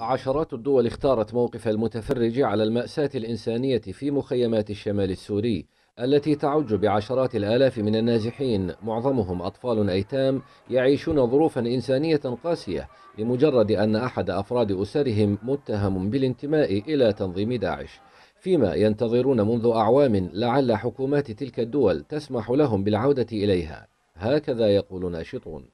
عشرات الدول اختارت موقف المتفرج على المأساة الإنسانية في مخيمات الشمال السوري التي تعج بعشرات الآلاف من النازحين معظمهم أطفال أيتام يعيشون ظروفا إنسانية قاسية لمجرد أن أحد أفراد أسرهم متهم بالانتماء إلى تنظيم داعش فيما ينتظرون منذ أعوام لعل حكومات تلك الدول تسمح لهم بالعودة إليها هكذا يقول ناشطون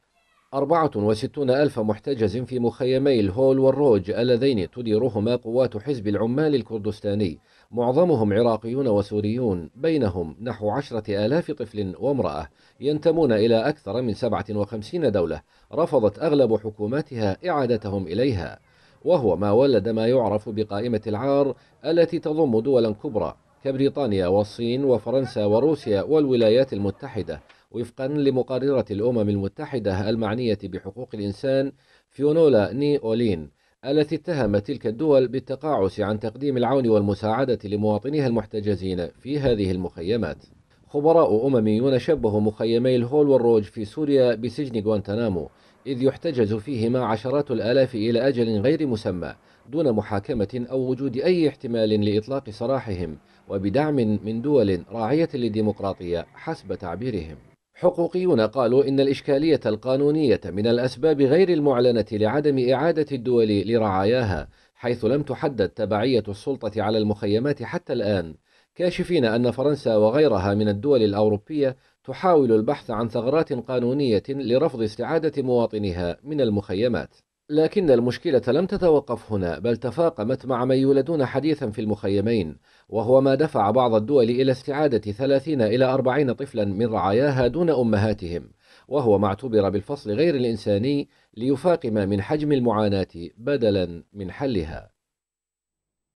64 ألف محتجز في مخيمي الهول والروج اللذين تديرهما قوات حزب العمال الكردستاني معظمهم عراقيون وسوريون بينهم نحو عشرة آلاف طفل وامرأة ينتمون إلى أكثر من 57 دولة رفضت أغلب حكوماتها إعادتهم إليها وهو ما ولد ما يعرف بقائمة العار التي تضم دولا كبرى كبريطانيا والصين وفرنسا وروسيا والولايات المتحدة وفقا لمقررة الأمم المتحدة المعنية بحقوق الإنسان فيونولا ني أولين التي اتهمت تلك الدول بالتقاعس عن تقديم العون والمساعدة لمواطنيها المحتجزين في هذه المخيمات خبراء أمميون شبهوا مخيمي الهول والروج في سوريا بسجن غوانتنامو إذ يحتجز فيهما عشرات الآلاف إلى أجل غير مسمى دون محاكمة أو وجود أي احتمال لإطلاق سراحهم وبدعم من دول راعية للديمقراطية حسب تعبيرهم حقوقيون قالوا إن الإشكالية القانونية من الأسباب غير المعلنة لعدم إعادة الدول لرعاياها حيث لم تحدد تبعية السلطة على المخيمات حتى الآن كاشفين أن فرنسا وغيرها من الدول الأوروبية تحاول البحث عن ثغرات قانونية لرفض استعادة مواطنها من المخيمات لكن المشكلة لم تتوقف هنا بل تفاقمت مع من يولدون حديثا في المخيمين وهو ما دفع بعض الدول إلى استعادة 30 إلى 40 طفلا من رعاياها دون أمهاتهم وهو ما اعتبر بالفصل غير الإنساني ليفاقم من حجم المعاناة بدلا من حلها